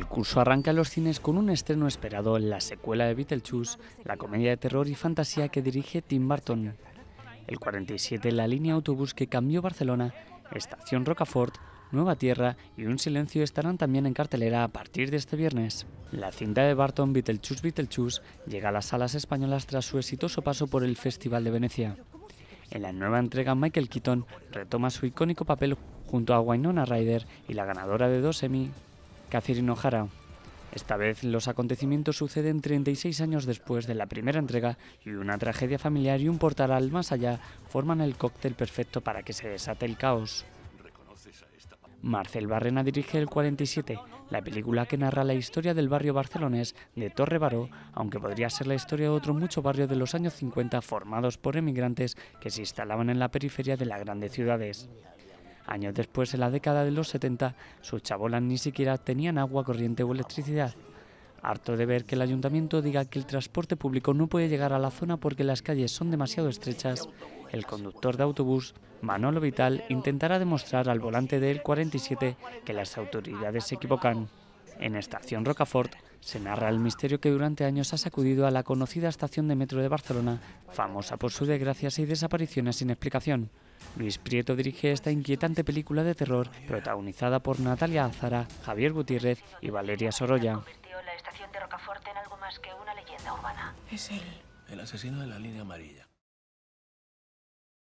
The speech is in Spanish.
El curso arranca en los cines con un estreno esperado en la secuela de Beetlejuice, la comedia de terror y fantasía que dirige Tim Burton. El 47, la línea autobús que cambió Barcelona, Estación Rocafort, Nueva Tierra y Un Silencio estarán también en cartelera a partir de este viernes. La cinta de Barton Beetlejuice Beetlejuice llega a las salas españolas tras su exitoso paso por el Festival de Venecia. En la nueva entrega, Michael Keaton retoma su icónico papel junto a Wynonna Ryder y la ganadora de dos Emmy, Catherine O'Hara. Esta vez los acontecimientos suceden 36 años después de la primera entrega y una tragedia familiar y un portal al más allá forman el cóctel perfecto para que se desate el caos. Marcel Barrena dirige El 47, la película que narra la historia del barrio barcelonés de Torre Baró, aunque podría ser la historia de otro mucho barrio de los años 50 formados por emigrantes que se instalaban en la periferia de las grandes ciudades. Años después, en la década de los 70, sus chabolas ni siquiera tenían agua corriente o electricidad. Harto de ver que el ayuntamiento diga que el transporte público no puede llegar a la zona porque las calles son demasiado estrechas, el conductor de autobús, Manolo Vital, intentará demostrar al volante del 47 que las autoridades se equivocan. En Estación Rocafort se narra el misterio que durante años ha sacudido a la conocida estación de metro de Barcelona, famosa por sus desgracias y desapariciones sin explicación. Luis Prieto dirige esta inquietante película de terror protagonizada por Natalia Azara, Javier Gutiérrez y Valeria Sorolla. Es El asesino de la línea amarilla.